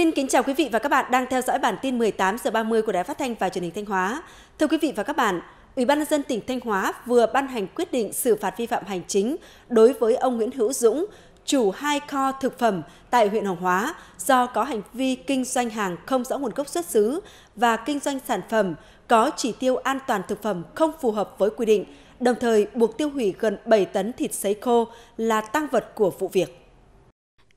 Xin kính chào quý vị và các bạn đang theo dõi bản tin 18 giờ 30 của Đài Phát thanh và Truyền hình Thanh Hóa. Thưa quý vị và các bạn, Ủy ban nhân dân tỉnh Thanh Hóa vừa ban hành quyết định xử phạt vi phạm hành chính đối với ông Nguyễn Hữu Dũng, chủ hai kho thực phẩm tại huyện Hồng Hóa do có hành vi kinh doanh hàng không rõ nguồn gốc xuất xứ và kinh doanh sản phẩm có chỉ tiêu an toàn thực phẩm không phù hợp với quy định, đồng thời buộc tiêu hủy gần 7 tấn thịt sấy khô là tăng vật của vụ việc.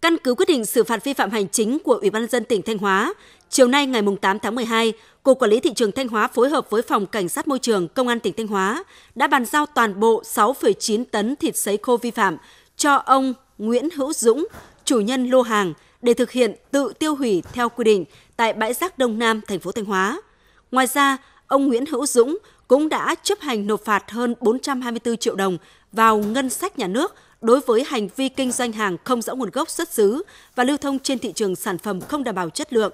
Căn cứ quyết định xử phạt vi phạm hành chính của Ủy ban nhân dân tỉnh Thanh Hóa, chiều nay ngày 8 tháng 12, Cục Quản lý thị trường Thanh Hóa phối hợp với Phòng Cảnh sát môi trường Công an tỉnh Thanh Hóa đã bàn giao toàn bộ 6,9 tấn thịt sấy khô vi phạm cho ông Nguyễn Hữu Dũng, chủ nhân lô hàng để thực hiện tự tiêu hủy theo quy định tại bãi rác Đông Nam thành phố Thanh Hóa. Ngoài ra, ông Nguyễn Hữu Dũng cũng đã chấp hành nộp phạt hơn 424 triệu đồng vào ngân sách nhà nước đối với hành vi kinh doanh hàng không rõ nguồn gốc xuất xứ và lưu thông trên thị trường sản phẩm không đảm bảo chất lượng.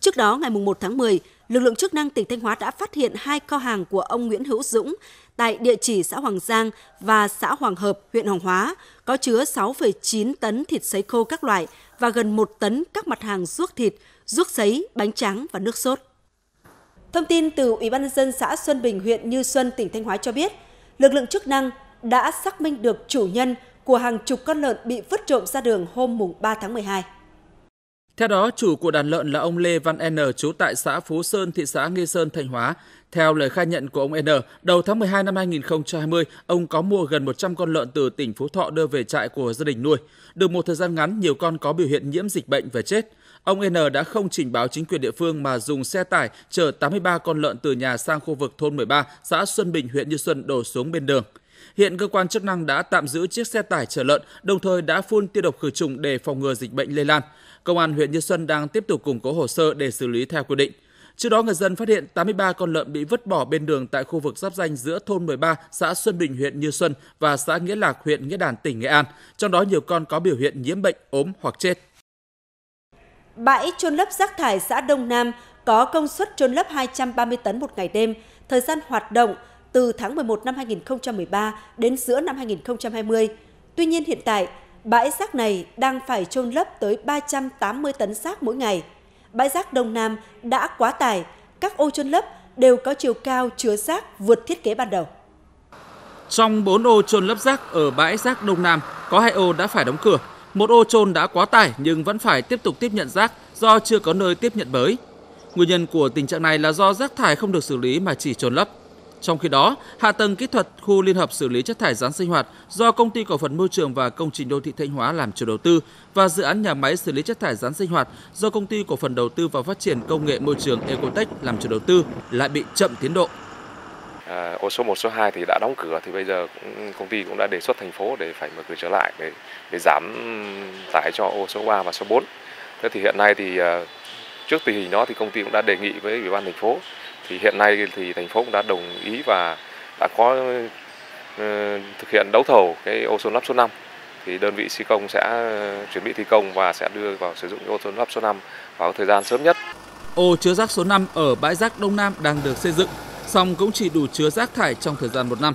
Trước đó, ngày 1 tháng 10, lực lượng chức năng tỉnh Thanh Hóa đã phát hiện hai kho hàng của ông Nguyễn Hữu Dũng tại địa chỉ xã Hoàng Giang và xã Hoàng Hợp, huyện Hoàng Hóa, có chứa 6,9 tấn thịt sấy khô các loại và gần 1 tấn các mặt hàng ruốc thịt, ruốc sấy, bánh trắng và nước sốt. Thông tin từ Ủy ban nhân dân xã Xuân Bình, huyện Như Xuân, tỉnh Thanh Hóa cho biết, lực lượng chức năng đã xác minh được chủ nhân của hàng chục con lợn bị vứt trộm ra đường hôm mùng 3 tháng 12. Theo đó, chủ của đàn lợn là ông Lê Văn N. trú tại xã Phú Sơn, thị xã Nghi Sơn, Thanh Hóa. Theo lời khai nhận của ông N, đầu tháng 12 năm 2020, ông có mua gần 100 con lợn từ tỉnh Phú Thọ đưa về trại của gia đình nuôi. Được một thời gian ngắn, nhiều con có biểu hiện nhiễm dịch bệnh và chết. Ông N đã không trình báo chính quyền địa phương mà dùng xe tải chở 83 con lợn từ nhà sang khu vực thôn 13, xã Xuân Bình, huyện Như Xuân đổ xuống bên đường. Hiện cơ quan chức năng đã tạm giữ chiếc xe tải chở lợn, đồng thời đã phun tiêu độc khử trùng để phòng ngừa dịch bệnh lây lan. Công an huyện Như Xuân đang tiếp tục củng cố hồ sơ để xử lý theo quy định. Trước đó, người dân phát hiện 83 con lợn bị vứt bỏ bên đường tại khu vực giáp danh giữa thôn 13, xã Xuân Bình, huyện Như Xuân và xã Nghĩa Lạc, huyện Nghĩa Đàn, tỉnh Nghệ An. Trong đó, nhiều con có biểu hiện nhiễm bệnh, ốm hoặc chết. Bãi trôn lấp rác thải xã Đông Nam có công suất trôn lấp 230 tấn một ngày đêm, thời gian hoạt động từ tháng 11 năm 2013 đến giữa năm 2020. Tuy nhiên hiện tại, bãi rác này đang phải chôn lấp tới 380 tấn rác mỗi ngày. Bãi rác Đông Nam đã quá tải, các ô chôn lấp đều có chiều cao chứa rác vượt thiết kế ban đầu. Trong 4 ô chôn lấp rác ở bãi rác Đông Nam, có hai ô đã phải đóng cửa. Một ô chôn đã quá tải nhưng vẫn phải tiếp tục tiếp nhận rác do chưa có nơi tiếp nhận mới. Nguyên nhân của tình trạng này là do rác thải không được xử lý mà chỉ chôn lấp. Trong khi đó, hạ tầng kỹ thuật khu liên hợp xử lý chất thải rắn sinh hoạt do công ty cổ phần môi trường và công trình đô thị Thanh Hóa làm chủ đầu tư và dự án nhà máy xử lý chất thải rắn sinh hoạt do công ty cổ phần đầu tư và phát triển công nghệ môi trường Ecotech làm chủ đầu tư lại bị chậm tiến độ. À, ô số 1, số 2 thì đã đóng cửa thì bây giờ cũng, công ty cũng đã đề xuất thành phố để phải mở cửa trở lại để để giảm tải cho ô số 3 và số 4. Thế thì hiện nay thì à, trước tình hình đó thì công ty cũng đã đề nghị với ủy ban thành phố thì hiện nay thì thành phố cũng đã đồng ý và đã có ờ, thực hiện đấu thầu cái ô trôn lắp số 5 thì đơn vị thi công sẽ ờ, chuẩn bị thi công và sẽ đưa vào sử dụng ô trôn lắp số 5 vào thời gian sớm nhất. Ô chứa rác số 5 ở bãi rác Đông Nam đang được xây dựng, song cũng chỉ đủ chứa rác thải trong thời gian một năm.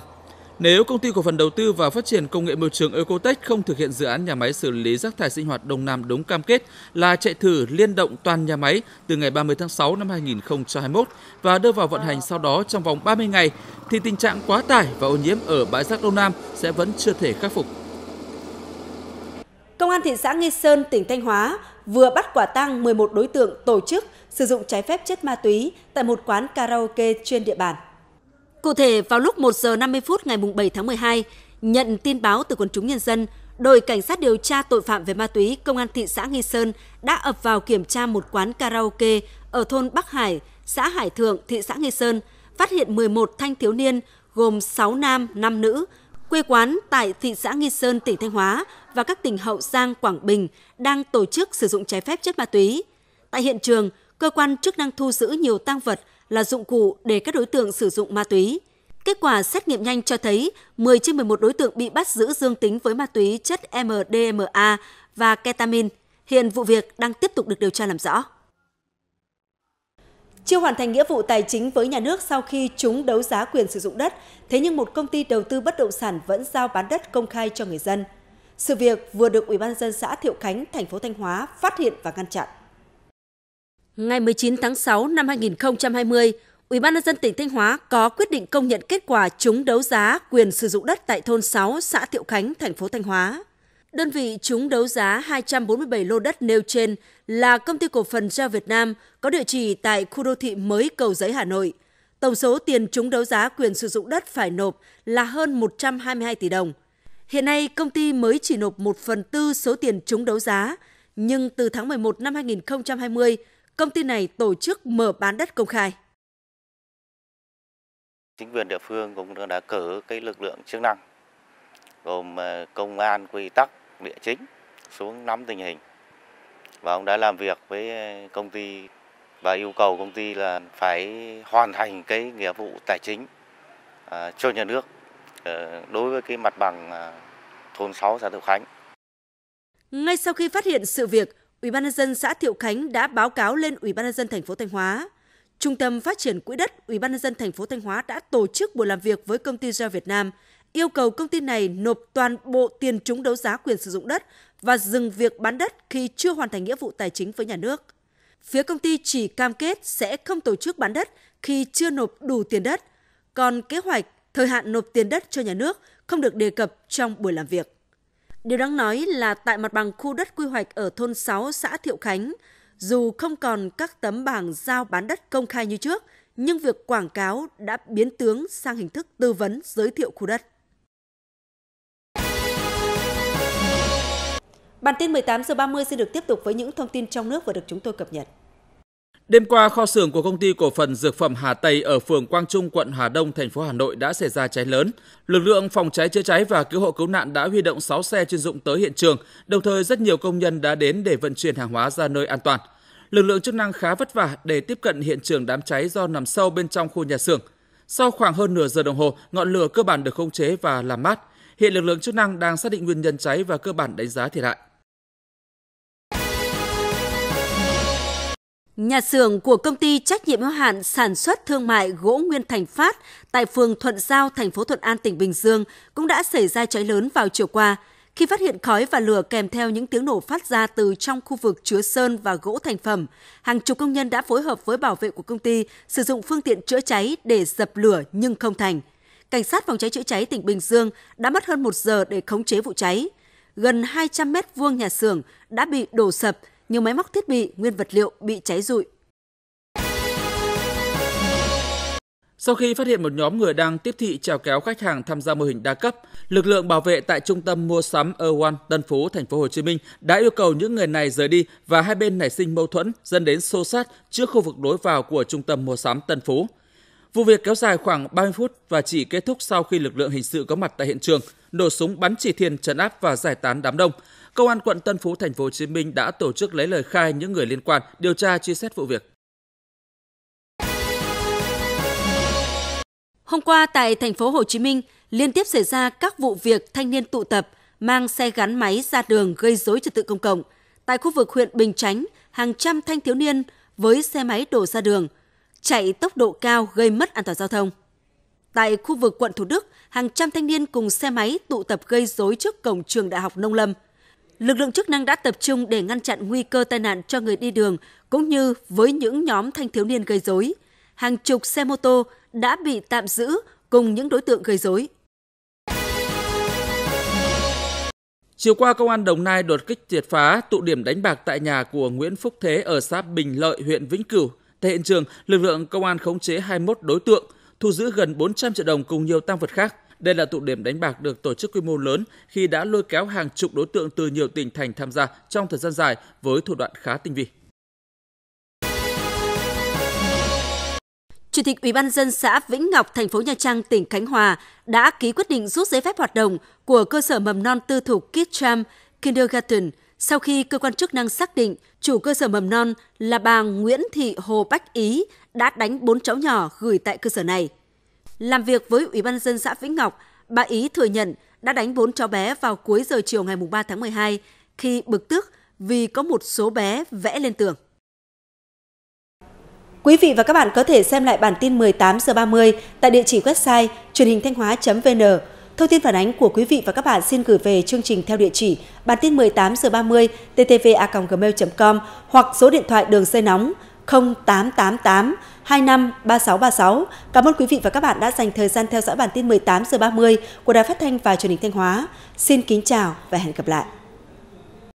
Nếu công ty cổ phần đầu tư và phát triển công nghệ môi trường Ecotech không thực hiện dự án nhà máy xử lý rác thải sinh hoạt Đông Nam đúng cam kết là chạy thử liên động toàn nhà máy từ ngày 30 tháng 6 năm 2021 và đưa vào vận hành sau đó trong vòng 30 ngày thì tình trạng quá tải và ô nhiễm ở bãi rác Đông Nam sẽ vẫn chưa thể khắc phục. Công an thị xã Nghi Sơn, tỉnh Thanh Hóa vừa bắt quả tang 11 đối tượng tổ chức sử dụng trái phép chất ma túy tại một quán karaoke chuyên địa bàn. Cụ thể, vào lúc 1 giờ 50 phút ngày 7 tháng 12, nhận tin báo từ quần chúng nhân dân, đội cảnh sát điều tra tội phạm về ma túy công an thị xã Nghi Sơn đã ập vào kiểm tra một quán karaoke ở thôn Bắc Hải, xã Hải Thượng, thị xã Nghi Sơn, phát hiện 11 thanh thiếu niên gồm 6 nam, 5 nữ, quê quán tại thị xã Nghi Sơn, tỉnh Thanh Hóa và các tỉnh Hậu Giang, Quảng Bình đang tổ chức sử dụng trái phép chất ma túy. Tại hiện trường, cơ quan chức năng thu giữ nhiều tăng vật là dụng cụ để các đối tượng sử dụng ma túy. Kết quả xét nghiệm nhanh cho thấy 10 trên 11 đối tượng bị bắt giữ dương tính với ma túy chất MDMA và ketamin. Hiện vụ việc đang tiếp tục được điều tra làm rõ. Chưa hoàn thành nghĩa vụ tài chính với nhà nước sau khi chúng đấu giá quyền sử dụng đất, thế nhưng một công ty đầu tư bất động sản vẫn giao bán đất công khai cho người dân. Sự việc vừa được Ủy ban dân xã Thiệu Khánh, thành phố Thanh Hóa phát hiện và ngăn chặn. Ngày 19 tháng 6 năm 2020, Ủy ban nhân dân tỉnh Thanh Hóa có quyết định công nhận kết quả trúng đấu giá quyền sử dụng đất tại thôn 6, xã Thiệu Khánh, thành phố Thanh Hóa. Đơn vị trúng đấu giá 247 lô đất nêu trên là công ty cổ phần Gia Việt Nam có địa chỉ tại khu đô thị mới Cầu Giấy, Hà Nội. Tổng số tiền trúng đấu giá quyền sử dụng đất phải nộp là hơn 122 tỷ đồng. Hiện nay, công ty mới chỉ nộp 1 phần tư số tiền trúng đấu giá, nhưng từ tháng 11 năm 2020, công ty này tổ chức mở bán đất công khai. Chính quyền địa phương cũng đã cử cái lực lượng chức năng gồm ờ, công an quy tắc địa chính xuống nắm tình hình và ông đã làm việc với ờ, công ty và yêu cầu công ty là phải hoàn thành cái nghĩa vụ tài chính ờ, cho nhà nước đối với cái mặt bằng thôn 6 xã Thượng Khánh. Ngay sau khi phát hiện sự việc, Ủy ban nhân dân xã Thiệu Khánh đã báo cáo lên Ủy ban nhân dân thành phố Thanh Hóa. Trung tâm Phát triển Quỹ đất Ủy ban nhân dân thành phố Thanh Hóa đã tổ chức buổi làm việc với công ty Geo Việt Nam, yêu cầu công ty này nộp toàn bộ tiền trúng đấu giá quyền sử dụng đất và dừng việc bán đất khi chưa hoàn thành nghĩa vụ tài chính với nhà nước. Phía công ty chỉ cam kết sẽ không tổ chức bán đất khi chưa nộp đủ tiền đất, còn kế hoạch thời hạn nộp tiền đất cho nhà nước không được đề cập trong buổi làm việc. Điều đáng nói là tại mặt bằng khu đất quy hoạch ở thôn 6 xã Thiệu Khánh, dù không còn các tấm bảng giao bán đất công khai như trước, nhưng việc quảng cáo đã biến tướng sang hình thức tư vấn giới thiệu khu đất. Bản tin 18 giờ 30 sẽ được tiếp tục với những thông tin trong nước vừa được chúng tôi cập nhật. Đêm qua, kho xưởng của công ty cổ phần dược phẩm Hà Tây ở phường Quang Trung, quận Hà Đông, thành phố Hà Nội đã xảy ra cháy lớn. Lực lượng phòng cháy chữa cháy và cứu hộ cứu nạn đã huy động 6 xe chuyên dụng tới hiện trường, đồng thời rất nhiều công nhân đã đến để vận chuyển hàng hóa ra nơi an toàn. Lực lượng chức năng khá vất vả để tiếp cận hiện trường đám cháy do nằm sâu bên trong khu nhà xưởng. Sau khoảng hơn nửa giờ đồng hồ, ngọn lửa cơ bản được khống chế và làm mát. Hiện lực lượng chức năng đang xác định nguyên nhân cháy và cơ bản đánh giá thiệt hại. Nhà xưởng của công ty trách nhiệm hữu hạn sản xuất thương mại gỗ Nguyên Thành Phát tại phường Thuận Giao, thành phố Thuận An, tỉnh Bình Dương cũng đã xảy ra cháy lớn vào chiều qua. Khi phát hiện khói và lửa kèm theo những tiếng nổ phát ra từ trong khu vực chứa sơn và gỗ thành phẩm, hàng chục công nhân đã phối hợp với bảo vệ của công ty sử dụng phương tiện chữa cháy để dập lửa nhưng không thành. Cảnh sát phòng cháy chữa cháy tỉnh Bình Dương đã mất hơn một giờ để khống chế vụ cháy. Gần 200 mét vuông nhà xưởng đã bị đổ sập, nhiều máy móc thiết bị, nguyên vật liệu bị cháy rụi. Sau khi phát hiện một nhóm người đang tiếp thị chào kéo khách hàng tham gia mô hình đa cấp, lực lượng bảo vệ tại trung tâm mua sắm Erwan Tân Phú, thành phố Hồ Chí Minh đã yêu cầu những người này rời đi và hai bên nảy sinh mâu thuẫn dẫn đến xô xát trước khu vực đối vào của trung tâm mua sắm Tân Phú. Vụ việc kéo dài khoảng 30 phút và chỉ kết thúc sau khi lực lượng hình sự có mặt tại hiện trường, nổ súng bắn chỉ thiên trấn áp và giải tán đám đông. Công an quận Tân Phú thành phố Hồ Chí Minh đã tổ chức lấy lời khai những người liên quan, điều tra truy xét vụ việc. Hôm qua tại thành phố Hồ Chí Minh, liên tiếp xảy ra các vụ việc thanh niên tụ tập mang xe gắn máy ra đường gây rối trật tự công cộng. Tại khu vực huyện Bình Chánh, hàng trăm thanh thiếu niên với xe máy đổ ra đường, chạy tốc độ cao gây mất an toàn giao thông. Tại khu vực quận Thủ Đức, hàng trăm thanh niên cùng xe máy tụ tập gây rối trước cổng trường Đại học Nông Lâm – lực lượng chức năng đã tập trung để ngăn chặn nguy cơ tai nạn cho người đi đường cũng như với những nhóm thanh thiếu niên gây rối. Hàng chục xe mô tô đã bị tạm giữ cùng những đối tượng gây rối. Chiều qua, Công an Đồng Nai đột kích triệt phá tụ điểm đánh bạc tại nhà của Nguyễn Phúc Thế ở xã Bình Lợi, huyện Vĩnh Cửu. Tại hiện trường, lực lượng công an khống chế 21 đối tượng, thu giữ gần 400 triệu đồng cùng nhiều tăng vật khác. Đây là tụ điểm đánh bạc được tổ chức quy mô lớn khi đã lôi kéo hàng chục đối tượng từ nhiều tỉnh thành tham gia trong thời gian dài với thủ đoạn khá tinh vi. Chủ tịch Ủy ban dân xã Vĩnh Ngọc, thành phố Nha Trang, tỉnh Khánh Hòa đã ký quyết định rút giấy phép hoạt động của cơ sở mầm non tư thục Kids Tram Kindergarten sau khi cơ quan chức năng xác định chủ cơ sở mầm non là bà Nguyễn Thị Hồ Bách Ý đã đánh bốn cháu nhỏ gửi tại cơ sở này. Làm việc với Ủy ban dân xã Vĩnh Ngọc, bà Ý thừa nhận đã đánh bốn cháu bé vào cuối giờ chiều ngày 3 tháng 12 khi bực tức vì có một số bé vẽ lên tường. Quý vị và các bạn có thể xem lại bản tin 18 giờ 30 tại địa chỉ website truyền hình thanh hóa.vn. Thông tin phản ánh của quý vị và các bạn xin gửi về chương trình theo địa chỉ bản tin 18 giờ 30 ttvagmail com hoặc số điện thoại đường dây nóng 0888 25 3636. Cảm ơn quý vị và các bạn đã dành thời gian theo dõi bản tin 18 giờ 30 của Đài Phát thanh và Truyền hình Thanh Hóa. Xin kính chào và hẹn gặp lại.